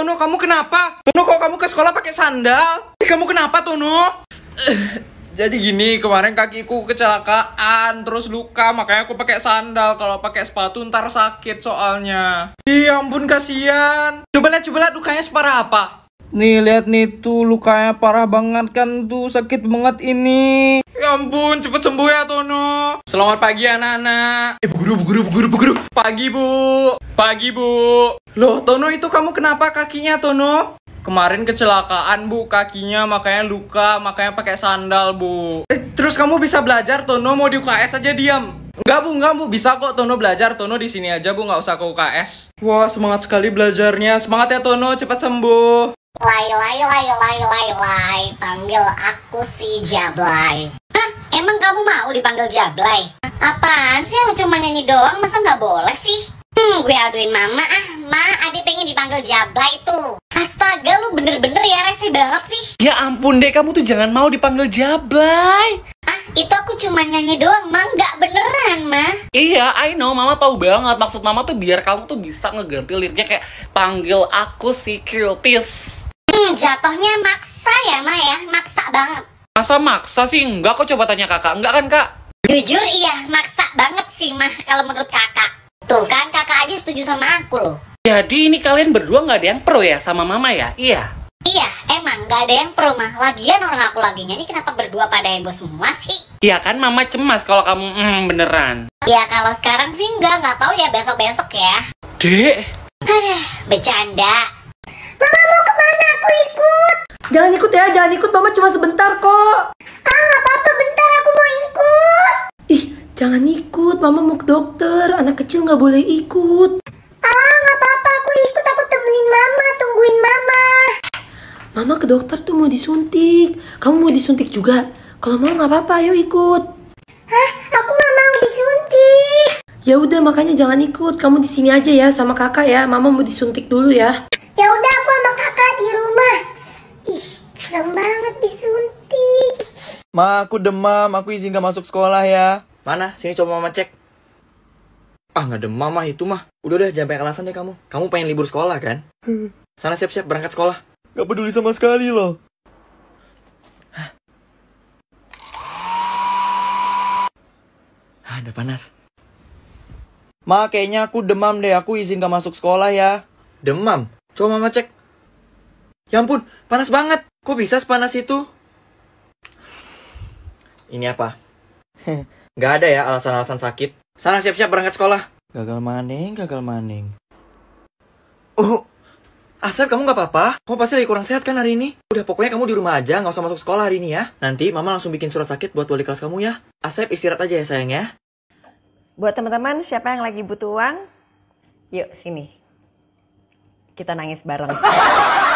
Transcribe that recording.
Tono, kamu kenapa? Tono, kok kamu ke sekolah pakai sandal? Eh, kamu kenapa, Tono? Eh, jadi gini, kemarin kakiku kecelakaan, terus luka, makanya aku pakai sandal. Kalau pakai sepatu ntar sakit soalnya. Iya ampun, kasihan. Coba lihat, coba lihat lukanya separah apa. Nih, lihat nih tuh lukanya parah banget kan tuh, sakit banget ini. Ya ampun, cepet sembuh ya Tono. Selamat pagi anak-anak. Eh, bu guru, bu guru, bu guru, bu guru. Pagi, Bu. Pagi, Bu. Loh, Tono itu kamu kenapa kakinya, Tono? Kemarin kecelakaan, Bu, kakinya makanya luka, makanya pakai sandal, Bu. Eh, terus kamu bisa belajar, Tono mau di UKS aja diam. Enggak, Bu, enggak, Bu. Bisa kok Tono belajar. Tono di sini aja, Bu, nggak usah ke UKS. Wah, semangat sekali belajarnya. Semangat ya, Tono, cepat sembuh. Lai, lai, lai, lai, lai, lai. Panggil aku si Jablay. Hah? Emang kamu mau dipanggil Jablay? Apaan sih? Cuma nyanyi doang, masa nggak boleh sih? Hmm, gue aduin mama ah. Ma, Ade pengen dipanggil Jablay tuh. Astaga, lu bener-bener ya resi banget sih. Ya ampun deh, kamu tuh jangan mau dipanggil Jablay. Ah, itu aku cuma nyanyi doang, Ma. Nggak beneran, Ma. Iya, I know. Mama tahu banget. Maksud Mama tuh biar kamu tuh bisa ngeganti liriknya kayak panggil aku si Cuties. Hmm, jatohnya maksa ya, Ma ya. Maksa banget. Masa maksa sih? Enggak, kok coba tanya kakak. Enggak kan, Kak? Jujur iya, maksa banget sih, ma. kalau menurut kakak. Tuh kan, kakak aja setuju sama aku loh. Jadi ini kalian berdua nggak ada yang pro ya sama mama ya? Iya. Iya, emang nggak ada yang pro mah. Lagian orang aku lagi nyanyi kenapa berdua pada heboh semua sih? Iya kan mama cemas kalau kamu mm, beneran. Iya kalau sekarang sih nggak, nggak tahu ya besok-besok ya. Dek. Aduh, bercanda. Mama mau kemana? Aku ikut. Jangan ikut ya, jangan ikut. Mama cuma sebentar kok. Ah, nggak apa-apa. Bentar aku mau ikut. Ih, jangan ikut. Mama mau ke dokter. Anak kecil nggak boleh ikut. mama ke dokter tuh mau disuntik. Kamu mau disuntik juga? Kalau mau nggak apa-apa, ayo ikut. Hah? Aku nggak mau disuntik. Ya udah makanya jangan ikut. Kamu di sini aja ya sama kakak ya. Mama mau disuntik dulu ya. Ya udah aku sama kakak di rumah. Ih, serem banget disuntik. Ma, aku demam. Aku izin gak masuk sekolah ya. Mana? Sini coba mama cek. Ah nggak demam mah itu mah. Udah udah jangan pengen alasan deh kamu. Kamu pengen libur sekolah kan? Hmm. Sana siap-siap berangkat sekolah. Gak peduli sama sekali loh. Hah? Ah, udah panas. Ma, kayaknya aku demam deh. Aku izin gak masuk sekolah ya. Demam? Coba mama cek. Ya ampun, panas banget. Kok bisa sepanas itu? Ini apa? gak ada ya alasan-alasan sakit. Sana siap-siap berangkat sekolah. Gagal maning, gagal maning. Oh, Asep, kamu gak apa-apa? Kamu pasti lagi kurang sehat kan hari ini? Udah, pokoknya kamu di rumah aja, gak usah masuk sekolah hari ini ya. Nanti mama langsung bikin surat sakit buat wali kelas kamu ya. Asep, istirahat aja ya sayang ya. Buat teman-teman, siapa yang lagi butuh uang? Yuk, sini. Kita nangis bareng.